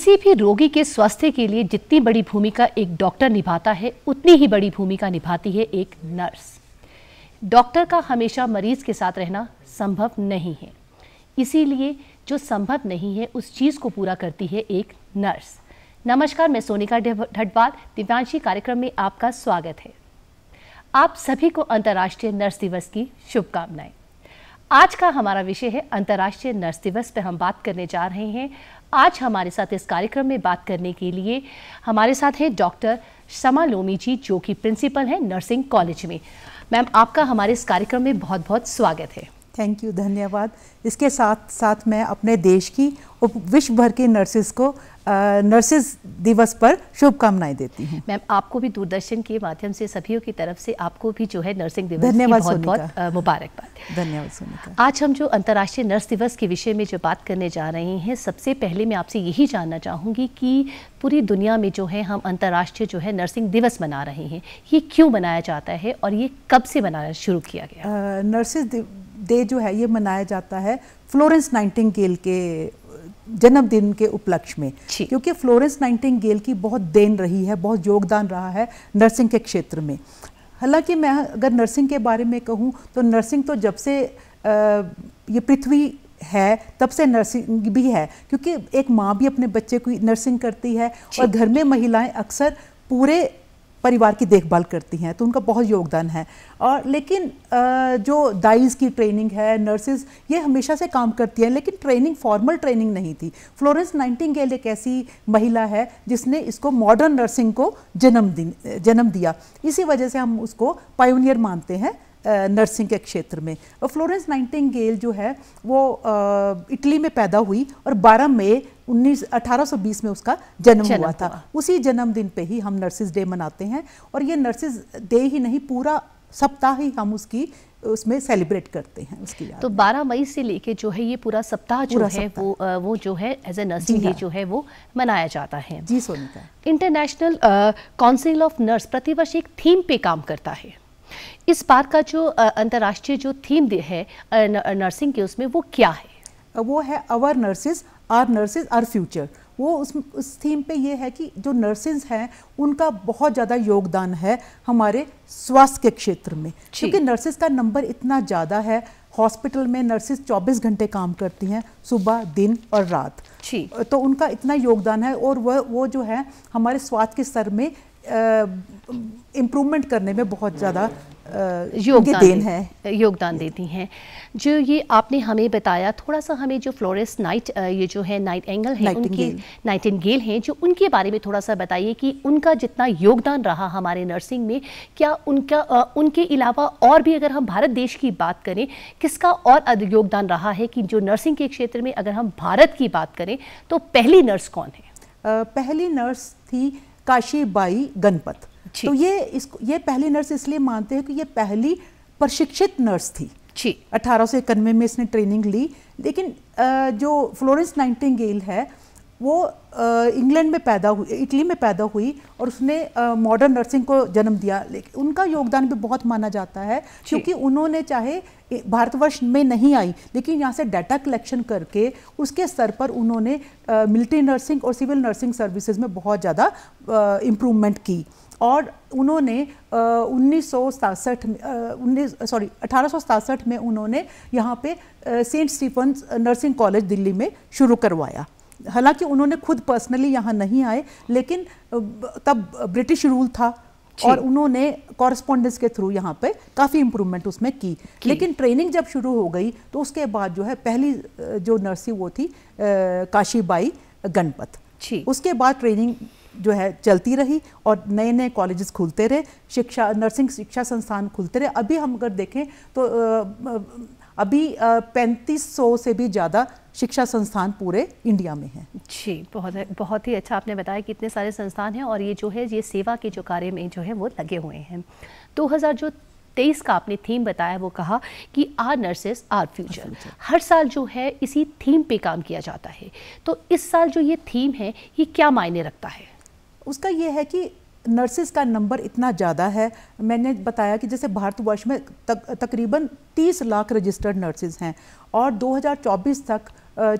किसी भी रोगी के स्वास्थ्य के लिए जितनी बड़ी भूमिका एक डॉक्टर निभाता है उतनी ही बड़ी भूमिका निभाती है एक नर्स डॉक्टर का हमेशा मरीज के साथ रहना संभव नहीं है इसीलिए जो संभव नहीं है उस चीज़ को पूरा करती है एक नर्स नमस्कार मैं सोनिका ढटवाल दिव्यांशी कार्यक्रम में आपका स्वागत है आप सभी को अंतर्राष्ट्रीय नर्स दिवस की शुभकामनाएं आज का हमारा विषय है अंतर्राष्ट्रीय नर्स दिवस पर हम बात करने जा रहे हैं आज हमारे साथ इस कार्यक्रम में बात करने के लिए हमारे साथ हैं डॉक्टर समा लोमी जी जो कि प्रिंसिपल हैं नर्सिंग कॉलेज में मैम आपका हमारे इस कार्यक्रम में बहुत बहुत स्वागत है थैंक यू धन्यवाद इसके साथ साथ मैं अपने देश की और विश्व भर के नर्सेज को नर्सेज दिवस पर शुभकामनाएं देती हूँ मैम आपको भी दूरदर्शन के माध्यम से सभी की तरफ से आपको भी जो है नर्सिंग दिवस धन्यवाद बहुत बहुत मुबारकबाद धन्यवाद सुनिका आज हम जो अंतर्राष्ट्रीय नर्स दिवस के विषय में जो बात करने जा रहे हैं सबसे पहले मैं आपसे यही जानना चाहूँगी कि पूरी दुनिया में जो है हम अंतर्राष्ट्रीय जो है नर्सिंग दिवस मना रहे हैं ये क्यों मनाया जाता है और ये कब से मनाना शुरू किया गया नर्सिस डे जो है ये मनाया जाता है फ्लोरेंस नाइटिंगेल के जन्मदिन के उपलक्ष्य में क्योंकि फ्लोरेंस गेल की बहुत देन रही है बहुत योगदान रहा है नर्सिंग के क्षेत्र में हालांकि मैं अगर नर्सिंग के बारे में कहूँ तो नर्सिंग तो जब से आ, ये पृथ्वी है तब से नर्सिंग भी है क्योंकि एक माँ भी अपने बच्चे को नर्सिंग करती है और घर में महिलाएं अक्सर पूरे परिवार की देखभाल करती हैं तो उनका बहुत योगदान है और लेकिन जो दाइज की ट्रेनिंग है नर्सेज ये हमेशा से काम करती हैं लेकिन ट्रेनिंग फॉर्मल ट्रेनिंग नहीं थी फ्लोरेंस नाइटिंगेल एक ऐसी महिला है जिसने इसको मॉडर्न नर्सिंग को जन्म जन्म दिया इसी वजह से हम उसको पायोनियर मानते हैं नर्सिंग के क्षेत्र में और फ्लोरेंस नाइटिंगेल जो है वो इटली में पैदा हुई और 12 मई उन्नीस अठारह में उसका जन्म, हुआ, हुआ था उसी जन्मदिन पे ही हम नर्सिस डे मनाते हैं और ये नर्सिस डे ही नहीं पूरा सप्ताह ही हम उसकी उसमें सेलिब्रेट करते हैं उसकी तो 12 मई से लेके जो है ये पूरा सप्ताह जो है वो वो जो है एज ए नर्सिंग डे जो है वो मनाया जाता है जी Sonika international council of nurse प्रतिवर्ष एक थीम पे काम करता है इस बार का जो अंतर्राष्ट्रीय जो थीम है नर्सिंग की उसमें वो क्या है वो है our nurses are nurses are future वो उस उस थीम पे ये है कि जो नर्सेज हैं उनका बहुत ज़्यादा योगदान है हमारे स्वास्थ्य के क्षेत्र में क्योंकि नर्सेज का नंबर इतना ज़्यादा है हॉस्पिटल में नर्सिस 24 घंटे काम करती हैं सुबह दिन और रात तो उनका इतना योगदान है और वह वो जो है हमारे स्वास्थ्य के स्तर में इम्प्रूवमेंट करने में बहुत ज़्यादा योगदान है योगदान देती हैं जो ये आपने हमें बताया थोड़ा सा हमें जो फ्लोरेस नाइट ये जो है नाइट एंगल है उनकी नाइटिंगेल हैं जो उनके बारे में थोड़ा सा बताइए कि उनका जितना योगदान रहा हमारे नर्सिंग में क्या उनका उनके अलावा और भी अगर हम भारत देश की बात करें किसका और योगदान रहा है कि जो नर्सिंग के क्षेत्र में अगर हम भारत की बात करें तो पहली नर्स कौन है पहली नर्स थी काशीबाई गणपत तो ये इसको ये पहली नर्स इसलिए मानते हैं कि ये पहली प्रशिक्षित नर्स थी अठारह सौ इक्यानवे में इसने ट्रेनिंग ली लेकिन जो फ्लोरेंस नाइनटिंग है वो इंग्लैंड में पैदा हुई इटली में पैदा हुई और उसने मॉडर्न नर्सिंग को जन्म दिया लेकिन उनका योगदान भी बहुत माना जाता है क्योंकि उन्होंने चाहे भारतवर्ष में नहीं आई लेकिन यहाँ से डाटा कलेक्शन करके उसके स्तर पर उन्होंने मिलिट्री नर्सिंग और सिविल नर्सिंग सर्विसेज में बहुत ज़्यादा इम्प्रूवमेंट की और उन्होंने उन्नीस उन्नीस सॉरी अठारह में उन्होंने यहाँ पे saint Stephen nursing college Delhi में शुरू करवाया हालांकि उन्होंने खुद पर्सनली यहाँ नहीं आए लेकिन तब ब्रिटिश रूल था और उन्होंने कॉरेस्पॉन्डेंस के थ्रू यहाँ पे काफ़ी इम्प्रूवमेंट उसमें की।, की लेकिन ट्रेनिंग जब शुरू हो गई तो उसके बाद जो है पहली जो नर्सी वो थी काशीबाई गणपत उसके बाद ट्रेनिंग जो है चलती रही और नए नए कॉलेजेस खुलते रहे शिक्षा नर्सिंग शिक्षा संस्थान खुलते रहे अभी हम अगर देखें तो अभी पैंतीस सौ से भी ज़्यादा शिक्षा संस्थान पूरे इंडिया में हैं जी बहुत बहुत ही अच्छा आपने बताया कि इतने सारे संस्थान हैं और ये जो है ये सेवा के जो कार्य में जो है वो लगे हुए हैं दो हज़ार जो तेईस का आपने थीम बताया वो कहा कि आर नर्सेस आर फ्यूचर हर साल जो है इसी थीम पे काम किया जाता है तो इस साल जो ये थीम है ये क्या मायने रखता है उसका ये है कि नर्सेज का नंबर इतना ज़्यादा है मैंने बताया कि जैसे भारतवर्ष में तक तकरीबन 30 लाख रजिस्टर्ड नर्सेज हैं और 2024 तक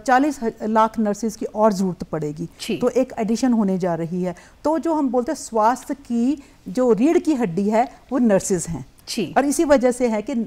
चालीस लाख नर्सिस की और ज़रूरत पड़ेगी तो एक एडिशन होने जा रही है तो जो हम बोलते हैं स्वास्थ्य की जो रीढ़ की हड्डी है वो नर्सिस हैं और इसी वजह से है कि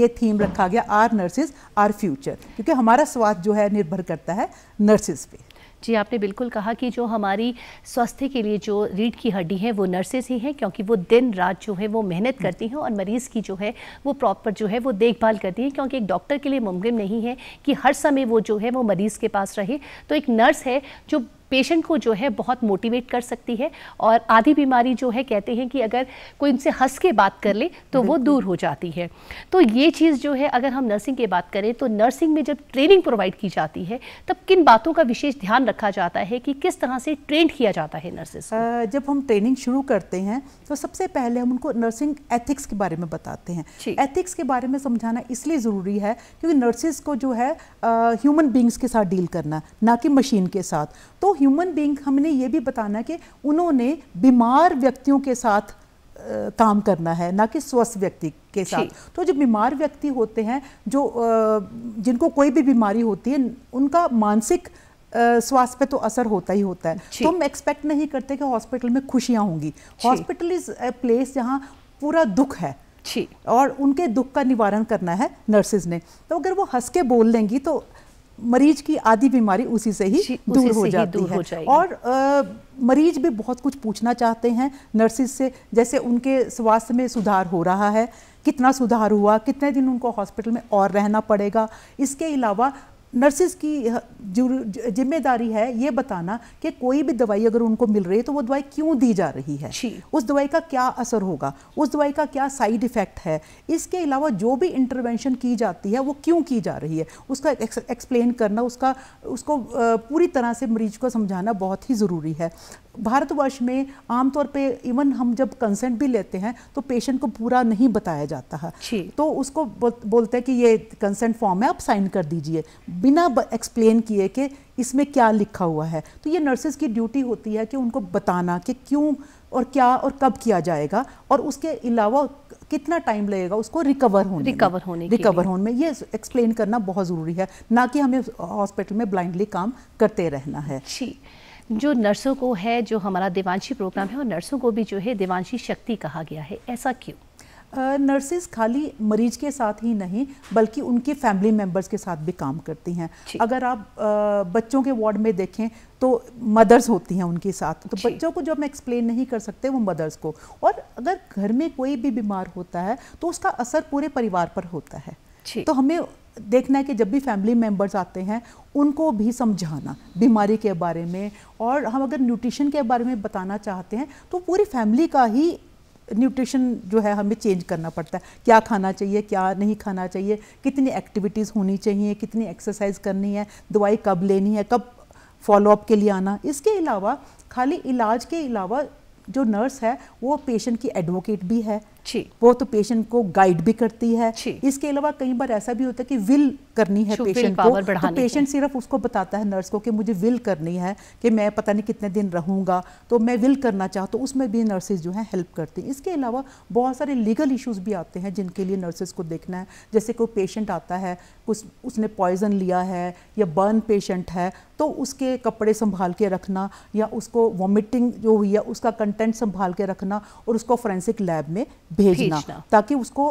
ये थीम रखा गया आर नर्सिस आर फ्यूचर क्योंकि हमारा स्वास्थ्य जो है निर्भर करता है नर्सिस पे जी आपने बिल्कुल कहा कि जो हमारी स्वास्थ्य के लिए जो रीढ़ की हड्डी है वो नर्सेज ही हैं क्योंकि वो दिन रात जो है वो मेहनत हम्म। करती हैं और मरीज़ की जो है वो प्रॉपर जो है वो देखभाल करती हैं क्योंकि एक डॉक्टर के लिए मुमकिन नहीं है कि हर समय वो जो है वो मरीज़ के पास रहे तो एक नर्स है जो पेशेंट को जो है बहुत मोटिवेट कर सकती है और आधी बीमारी जो है कहते हैं कि अगर कोई उनसे हंस के बात कर ले तो वो दूर हो जाती है तो ये चीज़ जो है अगर हम नर्सिंग की बात करें तो नर्सिंग में जब ट्रेनिंग प्रोवाइड की जाती है तब किन बातों का विशेष ध्यान रखा जाता है कि किस तरह से ट्रेंड किया जाता है नर्सेस जब हम ट्रेनिंग शुरू करते हैं तो सबसे पहले हम उनको नर्सिंग एथिक्स के बारे में बताते हैं एथिक्स के बारे में समझाना इसलिए ज़रूरी है क्योंकि नर्सेज को जो है ह्यूमन बींग्स के साथ डील करना ना कि मशीन के साथ तो ह्यूमन बींग हमने ये भी बताना कि उन्होंने बीमार व्यक्तियों के साथ काम करना है ना कि स्वस्थ व्यक्ति के साथ तो जो बीमार व्यक्ति होते हैं जो जिनको कोई भी बीमारी होती है उनका मानसिक स्वास्थ्य पे तो असर होता ही होता है तो हम एक्सपेक्ट नहीं करते कि हॉस्पिटल में खुशियाँ होंगी हॉस्पिटल इज़ ए प्लेस जहाँ पूरा दुख है और उनके दुख का निवारण करना है नर्सेज ने तो अगर वो हंस के बोल लेंगी तो मरीज की आधी बीमारी उसी से ही दूर हो जाती दूर है हो और आ, मरीज भी बहुत कुछ पूछना चाहते हैं नर्सिस से जैसे उनके स्वास्थ्य में सुधार हो रहा है कितना सुधार हुआ कितने दिन उनको हॉस्पिटल में और रहना पड़ेगा इसके अलावा नर्सेज की जिम्मेदारी है ये बताना कि कोई भी दवाई अगर उनको मिल रही है तो वो दवाई क्यों दी जा रही है उस दवाई का क्या असर होगा उस दवाई का क्या साइड इफ़ेक्ट है इसके अलावा जो भी इंटरवेंशन की जाती है वो क्यों की जा रही है उसका एक्सप्लेन करना उसका उसको पूरी तरह से मरीज को समझाना बहुत ही ज़रूरी है भारतवर्ष में आमतौर पे इवन हम जब कंसेंट भी लेते हैं तो पेशेंट को पूरा नहीं बताया जाता है तो उसको बोलते हैं कि ये कंसेंट फॉर्म है आप साइन कर दीजिए мина બ એક્સપ્લેન કીયે કે ઇસમે ક્યા લિખા હુઆ હૈ તો યે નર્સસ કી ડ્યુટી હોતી હૈ કે ઉનકો બતાના કે ક્યું ઓર ક્યા ઓર કબ કિયા જાયેગા ઓર ઉસકે ઇલાવા કિતના ટાઈમ લઈએગા ઉસકો રિકવર હોને રિકવર હોને મે યે એક્સપ્લેન karna બહોત જરૂરી હૈ ના કી હમે હોસ્પિટલ મે બ્લાઇન્ડલી કામ karte rehna હૈ જી જો નર્સો કો હે જો હમારા દિવાંશી પ્રોગ્રામ હે ઓર નર્સો કો ભી જોહે દિવાંશી શક્તિ કહા ગયા હૈ એસા ક્યું नर्सेज खाली मरीज के साथ ही नहीं बल्कि उनके फैमिली मेम्बर्स के साथ भी काम करती हैं अगर आप बच्चों के वार्ड में देखें तो मदर्स होती हैं उनके साथ तो बच्चों को जो हम एक्सप्लेन नहीं कर सकते वो मदर्स को और अगर घर में कोई भी बीमार होता है तो उसका असर पूरे परिवार पर होता है तो हमें देखना है कि जब भी फैमिली मेम्बर्स आते हैं उनको भी समझाना बीमारी के बारे में और हम अगर न्यूट्रिशन के बारे में बताना चाहते हैं तो पूरी फैमिली का ही न्यूट्रिशन जो है हमें चेंज करना पड़ता है क्या खाना चाहिए क्या नहीं खाना चाहिए कितनी एक्टिविटीज़ होनी चाहिए कितनी एक्सरसाइज करनी है दवाई कब लेनी है कब फॉलोअप के लिए आना इसके अलावा खाली इलाज के अलावा जो नर्स है वो पेशेंट की एडवोकेट भी है वो तो पेशेंट को गाइड भी करती है इसके अलावा कई बार ऐसा भी होता है कि विल करनी है पेशेंट को तो पेशेंट सिर्फ उसको बताता है नर्स को कि मुझे विल करनी है कि मैं पता नहीं कितने दिन रहूँगा तो मैं विल करना चाहता तो उसमें भी नर्सेज जो है हेल्प करती हैं इसके अलावा बहुत सारे लीगल इशूज़ भी आते हैं जिनके लिए नर्सेज को देखना है जैसे कोई पेशेंट आता है कुछ उसने पॉइजन लिया है या बर्न पेशेंट है तो उसके कपड़े संभाल के रखना या उसको वॉमिटिंग जो हुई है उसका कंटेंट संभाल के रखना और उसको फॉरेंसिक लैब में भेजना, भेजना। ताकि उसको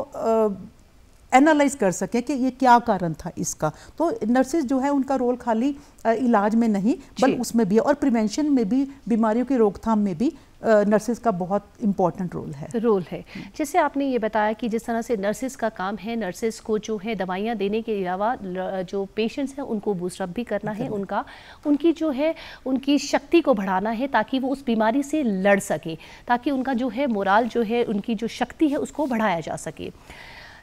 एनालाइज कर सकें कि ये क्या कारण था इसका तो नर्सेज जो है उनका रोल खाली इलाज में नहीं बल्कि उसमें भी है और प्रिवेंशन में भी बीमारियों की रोकथाम में भी नर्सेज का बहुत इम्पॉर्टेंट रोल है रोल है जैसे आपने ये बताया कि जिस तरह से नर्सेज का काम है नर्सेज को जो है दवाइयाँ देने के अलावा जो पेशेंट्स हैं उनको बूस्टअप भी करना है उनका उनकी जो है उनकी शक्ति को बढ़ाना है ताकि वो उस बीमारी से लड़ सकें ताकि उनका जो है मोराल जो है उनकी जो शक्ति है उसको बढ़ाया जा सके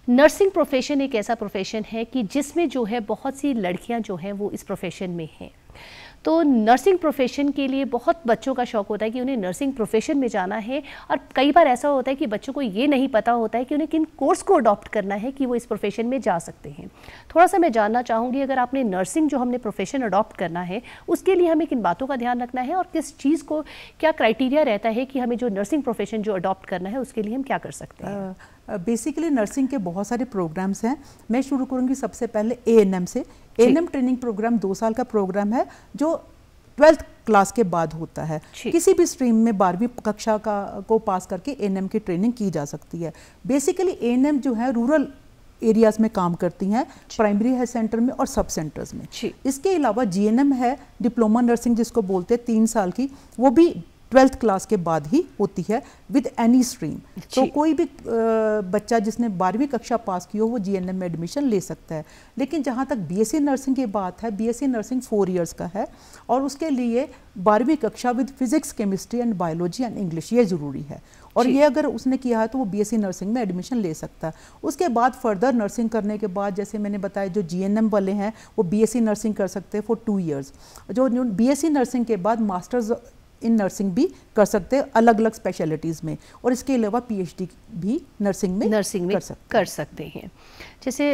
नर्सिंग प्रोफेशन एक ऐसा प्रोफेशन है कि जिसमें जो है बहुत सी लड़कियां जो हैं वो इस प्रोफेशन में हैं तो नर्सिंग प्रोफेशन के लिए बहुत बच्चों का शौक होता है कि उन्हें नर्सिंग प्रोफेशन में जाना है और कई बार ऐसा होता है कि बच्चों को ये नहीं पता होता है कि उन्हें किन कोर्स को अडॉप्ट करना है कि वो इस प्रोफेशन में जा सकते हैं थोड़ा सा मैं जानना चाहूँगी अगर आपने नर्सिंग जो हमने प्रोफेशन अडॉप्ट करना है उसके लिए हमें किन बातों का ध्यान रखना है और किस चीज़ को क्या क्राइटेरिया रहता है कि हमें जो नर्सिंग प्रोफेशन जो अडॉप्ट करना है उसके लिए हम क्या कर सकते हैं बेसिकली नर्सिंग के बहुत सारे प्रोग्राम्स हैं मैं शुरू करूँगी सबसे पहले ए एन एम से ए ट्रेनिंग प्रोग्राम दो साल का प्रोग्राम है जो ट्वेल्थ क्लास के बाद होता है किसी भी स्ट्रीम में बारहवीं कक्षा का को पास करके ए की ट्रेनिंग की जा सकती है बेसिकली ए जो है रूरल एरियाज में काम करती हैं प्राइमरी हेल्थ सेंटर में और सब सेंटर्स में इसके अलावा जीएनएम है डिप्लोमा नर्सिंग जिसको बोलते हैं तीन साल की वो भी ट्वेल्थ क्लास के बाद ही होती है विद एनी स्ट्रीम तो कोई भी बच्चा जिसने बारहवीं कक्षा पास की हो वो जी में एडमिशन ले सकता है लेकिन जहाँ तक बीएससी नर्सिंग e की बात है बीएससी नर्सिंग फोर इयर्स का है और उसके लिए बारहवीं कक्षा with physics chemistry and biology and English ये ज़रूरी है और ये अगर उसने किया है तो वो बीएससी नर्सिंग e में एडमिशन ले सकता है उसके बाद फर्दर नर्सिंग करने के बाद जैसे मैंने बताया जो जीएनएम वाले हैं वो बीएससी नर्सिंग e कर सकते हैं फॉर टू ईयर्स जो बीएससी नर्सिंग के बाद मास्टर्स इन नर्सिंग भी कर सकते हैं अलग अलग स्पेशलिटीज़ में और इसके अलावा पीएचडी भी नर्सिंग में नर्सिंग में कर सकते, कर सकते हैं जैसे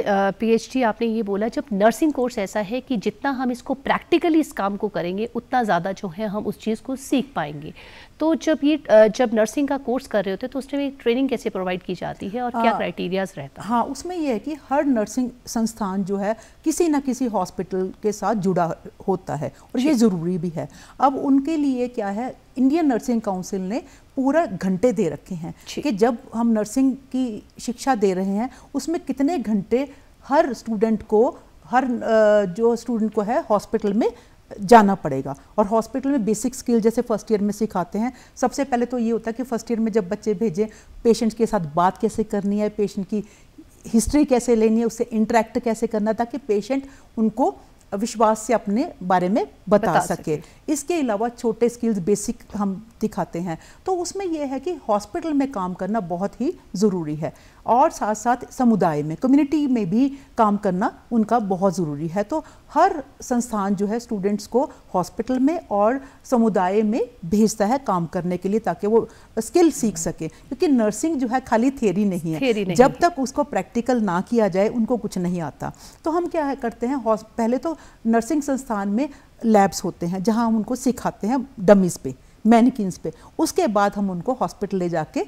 पीएचडी आपने ये बोला जब नर्सिंग कोर्स ऐसा है कि जितना हम इसको प्रैक्टिकली इस काम को करेंगे उतना ज़्यादा जो है हम उस चीज़ को सीख पाएंगे तो जब ये जब नर्सिंग का कोर्स कर रहे होते हैं तो उसमें ट्रेनिंग कैसे प्रोवाइड की जाती है और आ, क्या क्राइटेरियाज रहता है हाँ उसमें यह है कि हर नर्सिंग संस्थान जो है किसी न किसी हॉस्पिटल के साथ जुड़ा होता है और ये ज़रूरी भी है अब उनके लिए क्या है इंडियन नर्सिंग काउंसिल ने पूरा घंटे दे रखे हैं कि जब हम नर्सिंग की शिक्षा दे रहे हैं उसमें कितने घंटे हर स्टूडेंट को हर जो स्टूडेंट को है हॉस्पिटल में जाना पड़ेगा और हॉस्पिटल में बेसिक स्किल जैसे फर्स्ट ईयर में सिखाते हैं सबसे पहले तो ये होता है कि फर्स्ट ईयर में जब बच्चे भेजें पेशेंट के साथ बात कैसे करनी है पेशेंट की हिस्ट्री कैसे लेनी है उससे इंटरेक्ट कैसे करना है ताकि पेशेंट उनको विश्वास से अपने बारे में बता, बता सके इसके अलावा छोटे स्किल्स बेसिक हम दिखाते हैं तो उसमें यह है कि हॉस्पिटल में काम करना बहुत ही ज़रूरी है और साथ साथ समुदाय में कम्युनिटी में भी काम करना उनका बहुत ज़रूरी है तो हर संस्थान जो है स्टूडेंट्स को हॉस्पिटल में और समुदाय में भेजता है काम करने के लिए ताकि वो स्किल सीख सके क्योंकि नर्सिंग जो है खाली थियरी नहीं है नहीं जब तक उसको प्रैक्टिकल ना किया जाए उनको कुछ नहीं आता तो हम क्या है करते हैं पहले तो नर्सिंग संस्थान में लैब्स होते हैं जहाँ हम उनको सिखाते हैं डमीज़ पे मैनिकिन्स पे उसके बाद हम उनको हॉस्पिटल ले जाके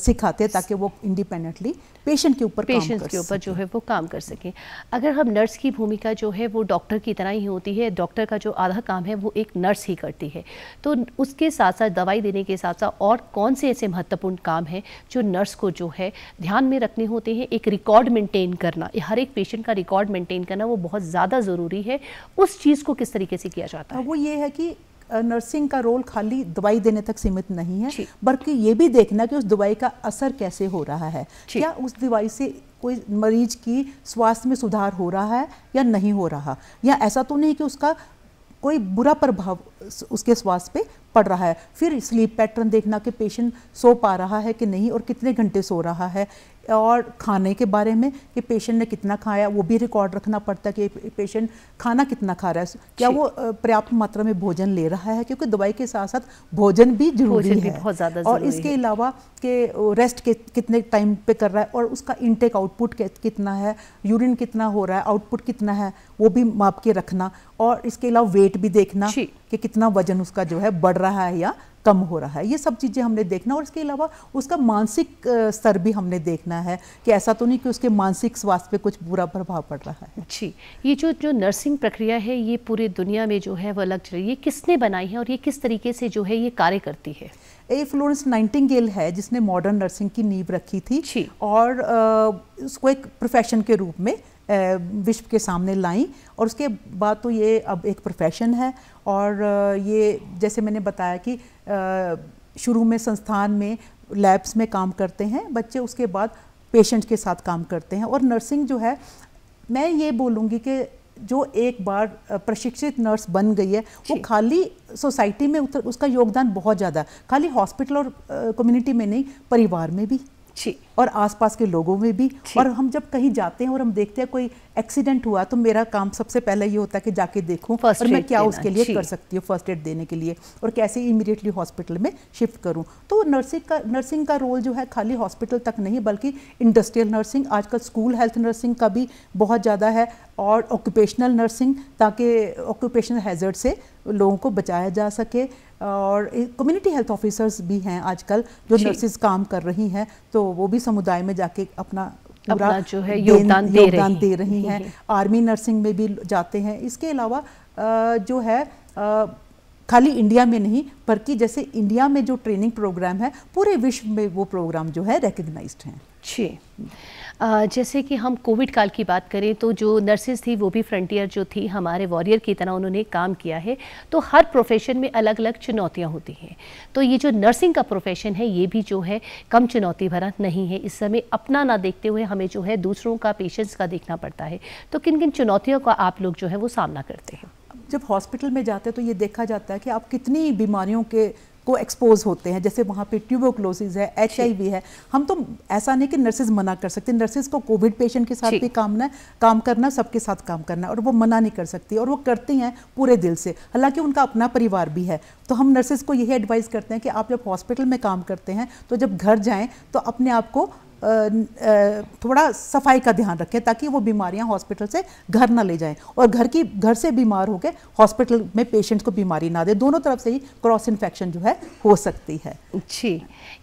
सिखाते हैं ताकि वो इंडिपेंडेंटली पेशेंट के ऊपर पेशेंट के ऊपर जो है वो काम कर सकें अगर हम नर्स की भूमिका जो है वो डॉक्टर की तरह ही होती है डॉक्टर का जो आधा काम है वो एक नर्स ही करती है तो उसके साथ साथ दवाई देने के साथ साथ और कौन से ऐसे महत्वपूर्ण काम हैं जो नर्स को जो है ध्यान में रखने होते हैं एक रिकॉर्ड मेंटेन करना हर एक पेशेंट का रिकॉर्ड मेंटेन करना वो बहुत ज़्यादा ज़रूरी है उस चीज़ को किस तरीके से किया जाता हाँ, है वो ये है कि नर्सिंग का रोल खाली दवाई देने तक सीमित नहीं है बल्कि ये भी देखना कि उस दवाई का असर कैसे हो रहा है क्या उस दवाई से कोई मरीज की स्वास्थ्य में सुधार हो रहा है या नहीं हो रहा या ऐसा तो नहीं कि उसका कोई बुरा प्रभाव उसके स्वास्थ्य पे पड़ रहा है फिर स्लीप पैटर्न देखना कि पेशेंट सो पा रहा है कि नहीं और कितने घंटे सो रहा है और खाने के बारे में कि पेशेंट ने कितना खाया वो भी रिकॉर्ड रखना पड़ता है कि पेशेंट खाना कितना खा रहा है क्या वो पर्याप्त मात्रा में भोजन ले रहा है क्योंकि दवाई के साथ साथ भोजन भी जरूरी भोजन है भी बहुत ज़्यादा और इसके अलावा कि रेस्ट के कितने टाइम पे कर रहा है और उसका इनटेक आउटपुट कितना है यूरिन कितना हो रहा है आउटपुट कितना है वो भी माप के रखना और इसके अलावा वेट भी देखना कि कितना वजन उसका जो है बढ़ रहा है या कम हो रहा है ये सब चीज़ें हमने देखना और इसके अलावा उसका मानसिक स्तर भी हमने देखना है कि ऐसा तो नहीं कि उसके मानसिक स्वास्थ्य पे कुछ बुरा प्रभाव पड़ रहा है जी ये जो जो नर्सिंग प्रक्रिया है ये पूरी दुनिया में जो है अलग लग रही है किसने बनाई है और ये किस तरीके से जो है ये कार्य करती है ए फ्लोरेंस नाइटिंगेल है जिसने मॉडर्न नर्सिंग की नींव रखी थी और उसको एक प्रोफेशन के रूप में विश्व के सामने लाई और उसके बाद तो ये अब एक प्रोफेशन है और ये जैसे मैंने बताया कि शुरू में संस्थान में लैब्स में काम करते हैं बच्चे उसके बाद पेशेंट के साथ काम करते हैं और नर्सिंग जो है मैं ये बोलूँगी कि जो एक बार प्रशिक्षित नर्स बन गई है वो खाली सोसाइटी में उसका योगदान बहुत ज़्यादा खाली हॉस्पिटल और कम्युनिटी में नहीं परिवार में भी और आसपास के लोगों में भी और हम जब कहीं जाते हैं और हम देखते हैं कोई एक्सीडेंट हुआ तो मेरा काम सबसे पहले ये होता है कि जाके देखूं और मैं क्या उसके लिए कर सकती हूँ फर्स्ट एड देने के लिए और कैसे इमिडिएटली हॉस्पिटल में शिफ्ट करूँ तो नर्सिंग का नर्सिंग का रोल जो है खाली हॉस्पिटल तक नहीं बल्कि इंडस्ट्रियल नर्सिंग आजकल स्कूल हेल्थ नर्सिंग का भी बहुत ज़्यादा है और ऑक्यूपेशनल नर्सिंग ताकि ऑक्यूपेशनल हैजर्ड से लोगों को बचाया जा सके और कम्युनिटी हेल्थ ऑफिसर्स भी हैं आजकल जो नर्सिस काम कर रही हैं तो वो भी समुदाय में जाके अपना पूरा जो है योगदान दे, दे, दे रही हैं है। आर्मी नर्सिंग में भी जाते हैं इसके अलावा जो है खाली इंडिया में नहीं बल्कि जैसे इंडिया में जो ट्रेनिंग प्रोग्राम है पूरे विश्व में वो प्रोग्राम जो है रिकग्नाइज हैं जी जैसे कि हम कोविड काल की बात करें तो जो नर्सेज थी वो भी फ्रंटियर जो थी हमारे वॉरियर की तरह उन्होंने काम किया है तो हर प्रोफेशन में अलग अलग चुनौतियाँ होती हैं तो ये जो नर्सिंग का प्रोफेशन है ये भी जो है कम चुनौती भरा नहीं है इस समय अपना ना देखते हुए हमें जो है दूसरों का पेशेंट्स का देखना पड़ता है तो किन किन चुनौतियों का आप लोग जो है वो सामना करते हैं जब हॉस्पिटल में जाते हैं तो ये देखा जाता है कि आप कितनी बीमारियों के को एक्सपोज होते हैं जैसे वहाँ पे ट्यूबोक्लोसिस है एच है हम तो ऐसा नहीं कि नर्सेज मना कर सकते नर्सेज को कोविड पेशेंट के साथ भी काम ना काम करना सबके साथ काम करना और वो मना नहीं कर सकती और वो करती हैं पूरे दिल से हालांकि उनका अपना परिवार भी है तो हम नर्सेज को यही एडवाइस करते हैं कि आप जब हॉस्पिटल में काम करते हैं तो जब घर जाएँ तो अपने आप को थोड़ा सफाई का ध्यान रखें ताकि वो बीमारियां हॉस्पिटल से घर ना ले जाएं और घर की घर से बीमार होकर हॉस्पिटल में पेशेंट्स को बीमारी ना दे दोनों तरफ से ही क्रॉस इन्फेक्शन जो है हो सकती है जी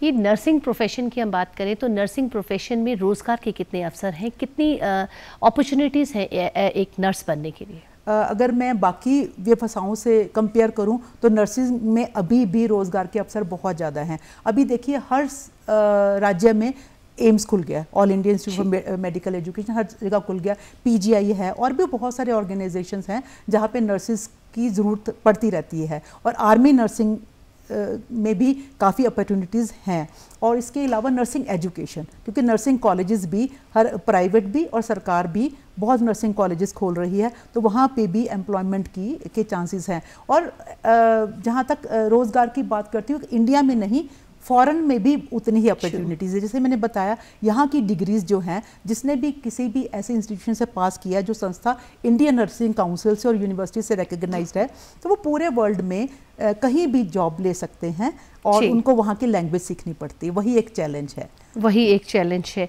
ये नर्सिंग प्रोफेशन की हम बात करें तो नर्सिंग प्रोफेशन में रोज़गार के कितने अवसर हैं कितनी अपॉर्चुनिटीज़ हैं एक नर्स बनने के लिए अगर मैं बाकी व्यवसायों से कंपेयर करूं तो नर्सिंग में अभी भी रोज़गार के अवसर बहुत ज़्यादा हैं अभी देखिए हर राज्य में एम्स खुल गया all India institute of medical education हर जगह खुल गया पीजीआई e है और भी बहुत सारे ऑर्गेनाइजेशन हैं जहाँ पे नर्सिस की ज़रूरत पड़ती रहती है और आर्मी नर्सिंग में भी काफ़ी अपॉर्चुनिटीज़ हैं और इसके अलावा नर्सिंग एजुकेशन क्योंकि नर्सिंग कॉलेजेस भी हर प्राइवेट भी और सरकार भी बहुत नर्सिंग कॉलेजेस खोल रही है तो वहाँ पे भी एम्प्लॉयमेंट की के चांसेस हैं और जहाँ तक रोज़गार की बात करती हूँ इंडिया में नहीं फ़ॉरन में भी उतनी ही अपॉर्चुनिटीज़ है जैसे मैंने बताया यहाँ की डिग्रीज़ जो हैं जिसने भी किसी भी ऐसे इंस्टीट्यूशन से पास किया जो संस्था इंडियन नर्सिंग काउंसिल से और यूनिवर्सिटी से रिकग्नाइज है तो वो पूरे वर्ल्ड में कहीं भी जॉब ले सकते हैं और उनको वहाँ की लैंग्वेज सीखनी पड़ती है वही एक चैलेंज है वही एक चैलेंज है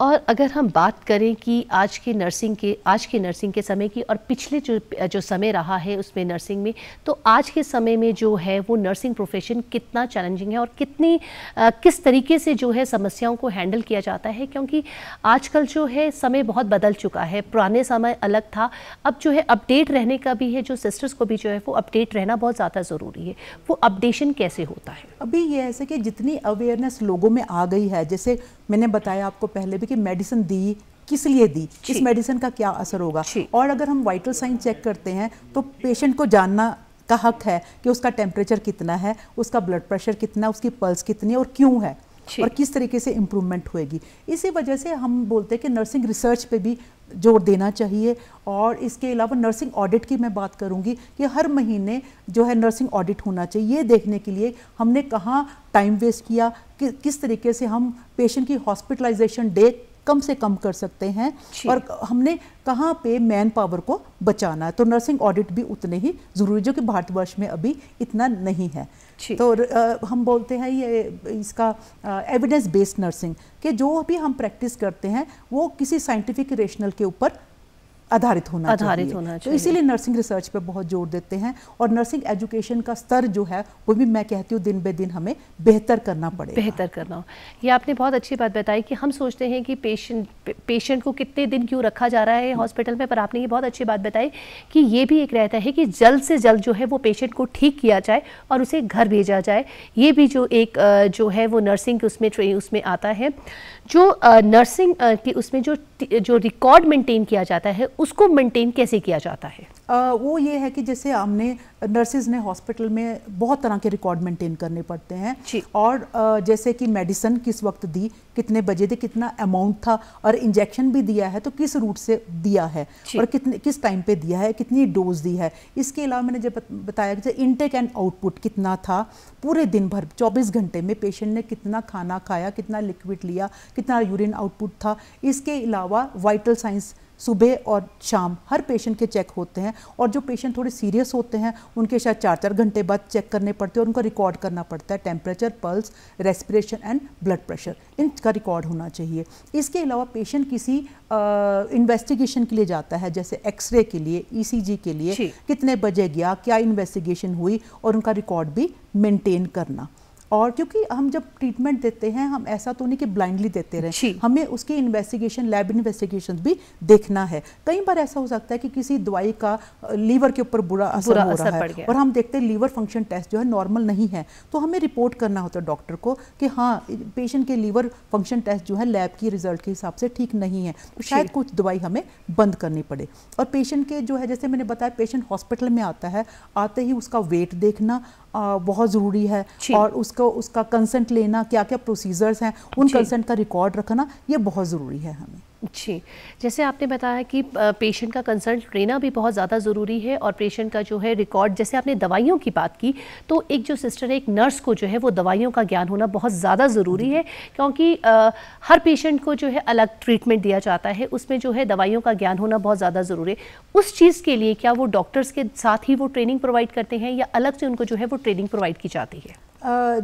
और अगर हम बात करें कि आज के नर्सिंग के आज के नर्सिंग के समय की और पिछले जो जो समय रहा है उसमें नर्सिंग में तो आज के समय में जो है वो नर्सिंग प्रोफेशन कितना चैलेंजिंग है और कितनी आ, किस तरीके से जो है समस्याओं को हैंडल किया जाता है क्योंकि आजकल जो है समय बहुत बदल चुका है पुराने समय अलग था अब जो है अपडेट रहने का भी है जो सिस्टर्स को भी जो है वो अपडेट रहना बहुत ज़्यादा ज़रूरी ज़रूरी है वो अपडेशन कैसे होता है अभी ये ऐसे कि जितनी अवेयरनेस लोगों में आ गई है जैसे मैंने बताया आपको पहले भी कि मेडिसिन दी किस लिए दी इस मेडिसिन का क्या असर होगा और अगर हम वाइटल साइन चेक करते हैं तो पेशेंट को जानना का हक है कि उसका टेम्परेचर कितना है उसका ब्लड प्रेशर कितना उसकी पल्स कितनी है और क्यों है और किस तरीके से इम्प्रूवमेंट होएगी इसी वजह से हम बोलते हैं कि नर्सिंग रिसर्च पे भी जोर देना चाहिए और इसके अलावा नर्सिंग ऑडिट की मैं बात करूंगी कि हर महीने जो है नर्सिंग ऑडिट होना चाहिए ये देखने के लिए हमने कहाँ टाइम वेस्ट किया कि, किस तरीके से हम पेशेंट की हॉस्पिटलाइजेशन डेट कम से कम कर सकते हैं और हमने कहाँ पे मैन पावर को बचाना है तो नर्सिंग ऑडिट भी उतने ही ज़रूरी जो कि भारतवर्ष में अभी इतना नहीं है तो आ, हम बोलते हैं ये इसका एविडेंस बेस्ड नर्सिंग कि जो भी हम प्रैक्टिस करते हैं वो किसी साइंटिफिक रेशनल के ऊपर आधारित होना आधारित होना तो चाहिए तो इसीलिए नर्सिंग रिसर्च पे बहुत जोर देते हैं और नर्सिंग एजुकेशन का स्तर जो है वो भी मैं कहती हूँ दिन बे दिन हमें बेहतर करना पड़े बेहतर करना ये आपने बहुत अच्छी बात बताई कि हम सोचते हैं कि पेशेंट पेशेंट को कितने दिन क्यों रखा जा रहा है हॉस्पिटल में पर आपने ये बहुत अच्छी बात बताई कि ये भी एक रहता है कि जल्द से जल्द जो है वो पेशेंट को ठीक किया जाए और उसे घर भेजा जाए ये भी जो एक जो है वो नर्सिंग उसमें उसमें आता है जो नर्सिंग की उसमें जो जो रिकॉर्ड मेंटेन किया जाता है उसको मेंटेन कैसे किया जाता है वो ये है कि जैसे हमने नर्सेज ने हॉस्पिटल में बहुत तरह के रिकॉर्ड मेंटेन करने पड़ते हैं और जैसे कि मेडिसन किस वक्त दी कितने बजे दी कितना अमाउंट था और इंजेक्शन भी दिया है तो किस रूट से दिया है और कितने किस टाइम पे दिया है कितनी डोज दी है इसके अलावा मैंने जब बताया कि इनटेक एंड आउटपुट कितना था पूरे दिन भर चौबीस घंटे में पेशेंट ने कितना खाना खाया कितना लिक्विड लिया कितना यूरिन आउटपुट था इसके अलावा वाइटल साइंस सुबह और शाम हर पेशेंट के चेक होते हैं और जो पेशेंट थोड़े सीरियस होते हैं उनके शायद चार चार घंटे बाद चेक करने पड़ते हैं और उनका रिकॉर्ड करना पड़ता है temperature pulse respiration and blood pressure इनका रिकॉर्ड होना चाहिए इसके अलावा पेशेंट किसी इन्वेस्टिगेशन के लिए जाता है जैसे एक्सरे के लिए ई e के लिए कितने बजे गया क्या इन्वेस्टिगेशन हुई और उनका रिकॉर्ड भी मेनटेन करना और क्योंकि हम जब ट्रीटमेंट देते हैं हम ऐसा तो नहीं कि ब्लाइंडली देते रहे हमें उसकी इन्वेस्टिगेशन लैब इन्वेस्टिगेशन भी देखना है कई बार ऐसा हो सकता है कि किसी दवाई का लीवर के ऊपर बुरा असर हो रहा है और हम देखते हैं लीवर फंक्शन टेस्ट जो है नॉर्मल नहीं है तो हमें रिपोर्ट करना होता है डॉक्टर को कि हाँ पेशेंट के लीवर फंक्शन टेस्ट जो है लैब की रिजल्ट के हिसाब से ठीक नहीं है तो शायद कुछ दवाई हमें बंद करनी पड़े और पेशेंट के जो है जैसे मैंने बताया पेशेंट हॉस्पिटल में आता है आते ही उसका वेट देखना बहुत ज़रूरी है और उसको उसका कंसेंट लेना क्या क्या प्रोसीजर्स हैं उन कंसेंट का रिकॉर्ड रखना ये बहुत ज़रूरी है हमें जी जैसे आपने बताया कि पेशेंट का कंसल्ट लेना भी बहुत ज़्यादा ज़रूरी है और पेशेंट का जो है रिकॉर्ड जैसे आपने दवाइयों की बात की तो एक जो सिस्टर है एक नर्स को जो है वो दवाइयों का ज्ञान होना बहुत ज़्यादा ज़रूरी है क्योंकि आ, हर पेशेंट को जो है अलग ट्रीटमेंट दिया जाता है उसमें जो है दवाइयों का ज्ञान होना बहुत ज़्यादा ज़रूरी है उस चीज़ के लिए क्या वो डॉक्टर्स के साथ ही वो ट्रेनिंग प्रोवाइड करते हैं या अलग से उनको जो है वो ट्रेनिंग प्रोवाइड की जाती है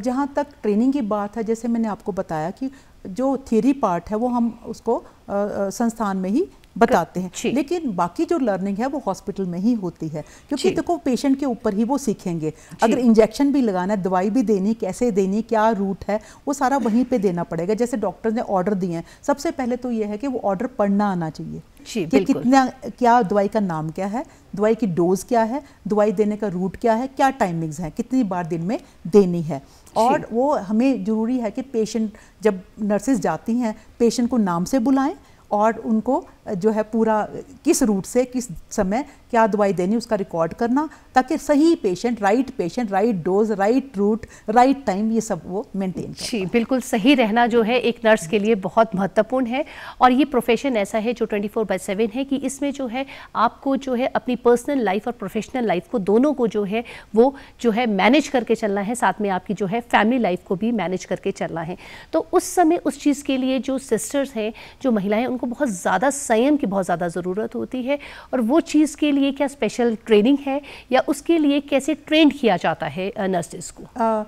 जहाँ तक ट्रेनिंग की बात है जैसे मैंने आपको बताया कि जो थियरी पार्ट है वो हम उसको संस्थान में ही बताते हैं लेकिन बाकी जो लर्निंग है वो हॉस्पिटल में ही होती है क्योंकि देखो पेशेंट के ऊपर ही वो सीखेंगे अगर इंजेक्शन भी लगाना है दवाई भी देनी कैसे देनी क्या रूट है वो सारा वहीं पे देना पड़ेगा जैसे डॉक्टर ने ऑर्डर दिए हैं सबसे पहले तो ये है कि वो ऑर्डर पढ़ना आना चाहिए कि कितना क्या दवाई का नाम क्या है दवाई की डोज क्या है दवाई देने का रूट क्या है क्या टाइमिंग्स हैं कितनी बार दिन में देनी है और वो हमें ज़रूरी है कि पेशेंट जब नर्सेज जाती हैं पेशेंट को नाम से बुलाएं और उनको जो है पूरा किस रूट से किस समय क्या दवाई देनी उसका रिकॉर्ड करना ताकि सही patient right patient right dose right route right time ये सब वो मेंटेन जी बिल्कुल सही रहना जो है एक नर्स के लिए बहुत महत्वपूर्ण है और ये प्रोफेशन ऐसा है जो ट्वेंटी फोर बाई सेवन है कि इसमें जो है आपको जो है अपनी पर्सनल लाइफ और प्रोफेशनल लाइफ को दोनों को जो है वो जो है मैनेज करके चलना है साथ में आपकी जो है फैमिली लाइफ को भी मैनेज करके चलना है तो उस समय उस चीज़ के लिए जो सिस्टर्स हैं जो महिलाएं उनको बहुत ज़्यादा संयम की बहुत ज़्यादा ज़रूरत होती है और वो चीज़ के लिए क्या स्पेशल ट्रेनिंग है या उसके लिए कैसे ट्रेंड किया जाता है नर्सेज को आ,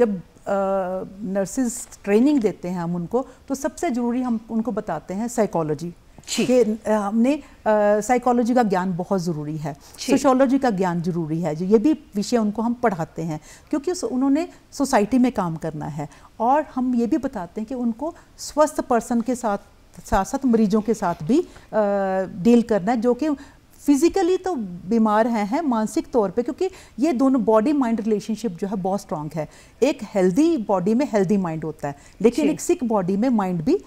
जब नर्सिस ट्रेनिंग देते हैं हम उनको तो सबसे ज़रूरी हम उनको बताते हैं साइकोलॉजी कि हमने साइकोलॉजी का ज्ञान बहुत ज़रूरी है सोशोलॉजी का ज्ञान ज़रूरी है ये भी विषय उनको हम पढ़ाते हैं क्योंकि उन्होंने सोसाइटी में काम करना है और हम ये भी बताते हैं कि उनको स्वस्थ पर्सन के साथ साथ साथ मरीजों के साथ भी डील करना है जो कि फिजिकली तो बीमार हैं है, मानसिक तौर पे क्योंकि ये दोनों बॉडी माइंड रिलेशनशिप जो है बहुत स्ट्रांग है एक हेल्दी बॉडी में हेल्दी माइंड होता है लेकिन एक सिक बॉडी में माइंड भी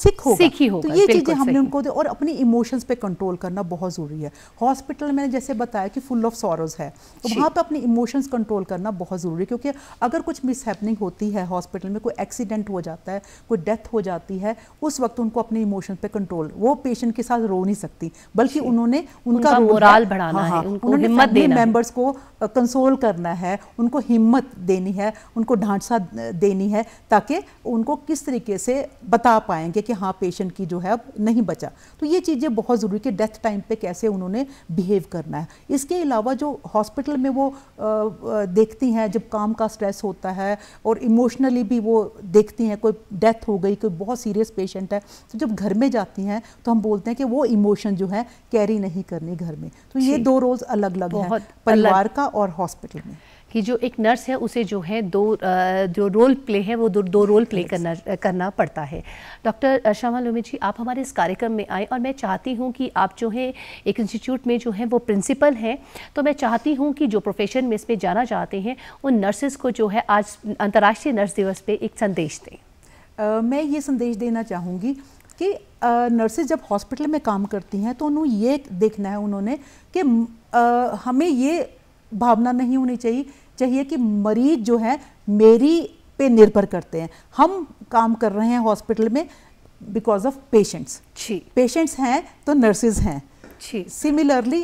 सिख होगा सिख ही होगा तो ये चीज़ें हमने उनको दे और अपने इमोशंस पे कंट्रोल करना बहुत ज़रूरी है हॉस्पिटल में जैसे बताया कि फुल ऑफ सॉरोज है तो वहाँ पे अपने इमोशंस कंट्रोल करना बहुत ज़रूरी है क्योंकि अगर कुछ मिसहैपनिंग होती है हॉस्पिटल में कोई एक्सीडेंट हो जाता है कोई डेथ हो जाती है उस वक्त उनको अपने इमोशंस पे कंट्रोल वो पेशेंट के साथ रो नहीं सकती बल्कि उन्होंने उनका मोराल बढ़ाना हाँ, है हाँ, उन्होंने मेम्बर्स को कंसोल करना है उनको हिम्मत देनी है उनको ढांचा देनी है ताकि उनको किस तरीके से बता पाएंगे कि हाँ पेशेंट की जो है अब नहीं बचा तो ये चीज़ें बहुत ज़रूरी कि डेथ टाइम पे कैसे उन्होंने बिहेव करना है इसके अलावा जो हॉस्पिटल में वो देखती हैं जब काम का स्ट्रेस होता है और इमोशनली भी वो देखती हैं कोई डेथ हो गई कोई बहुत सीरियस पेशेंट है तो जब घर में जाती हैं तो हम बोलते हैं कि वो इमोशन जो है कैरी नहीं करनी घर में तो ये दो रोल्स अलग अलग हैं परिवार का और हॉस्पिटल में कि जो एक नर्स है उसे जो है दो जो रोल प्ले है वो दो, दो रोल प्ले करना करना पड़ता है डॉक्टर श्यामा लोमी जी आप हमारे इस कार्यक्रम में आए और मैं चाहती हूँ कि आप जो है एक इंस्टीट्यूट में जो है वो प्रिंसिपल हैं तो मैं चाहती हूँ कि जो प्रोफेशन में इसमें जाना चाहते हैं उन नर्सेज को जो है आज अंतर्राष्ट्रीय नर्स दिवस पर एक संदेश दें मैं ये संदेश देना चाहूँगी कि नर्सेज जब हॉस्पिटल में काम करती हैं तो उन्होंने ये देखना है उन्होंने कि हमें ये भावना नहीं होनी चाहिए चाहिए कि मरीज जो है मेरी पे निर्भर करते हैं हम काम कर रहे हैं हॉस्पिटल में बिकॉज ऑफ पेशेंट्स पेशेंट्स हैं तो नर्सेज हैं सिमिलरली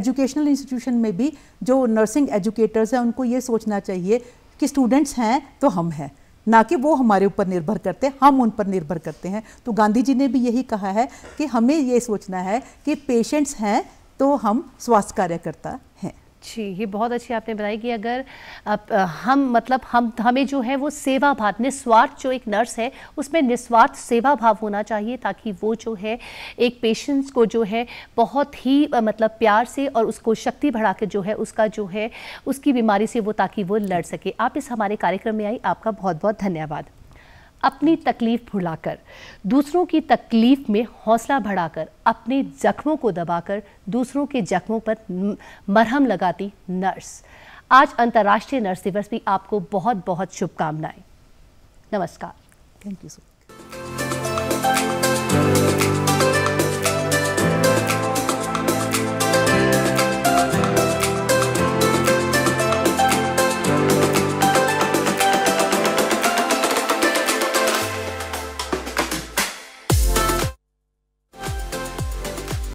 एजुकेशनल इंस्टीट्यूशन में भी जो नर्सिंग एजुकेटर्स हैं उनको ये सोचना चाहिए कि स्टूडेंट्स हैं तो हम हैं ना कि वो हमारे ऊपर निर्भर करते हैं हम उन पर निर्भर करते हैं तो गांधी जी ने भी यही कहा है कि हमें ये सोचना है कि पेशेंट्स हैं तो हम स्वास्थ्य कार्यकर्ता हैं जी ये बहुत अच्छी आपने बताई कि अगर आप, हम मतलब हम हमें जो है वो सेवा भाव निस्वार्थ जो एक नर्स है उसमें निस्वार्थ सेवा भाव होना चाहिए ताकि वो जो है एक पेशेंट्स को जो है बहुत ही मतलब प्यार से और उसको शक्ति बढ़ा के जो है उसका जो है उसकी बीमारी से वो ताकि वो लड़ सके आप इस हमारे कार्यक्रम में आई आपका बहुत बहुत धन्यवाद अपनी तकलीफ भुलाकर दूसरों की तकलीफ में हौसला बढ़ाकर अपने जख्मों को दबाकर दूसरों के जख्मों पर मरहम लगाती नर्स आज अंतर्राष्ट्रीय नर्स दिवस भी आपको बहुत बहुत शुभकामनाएं नमस्कार थैंक यू सो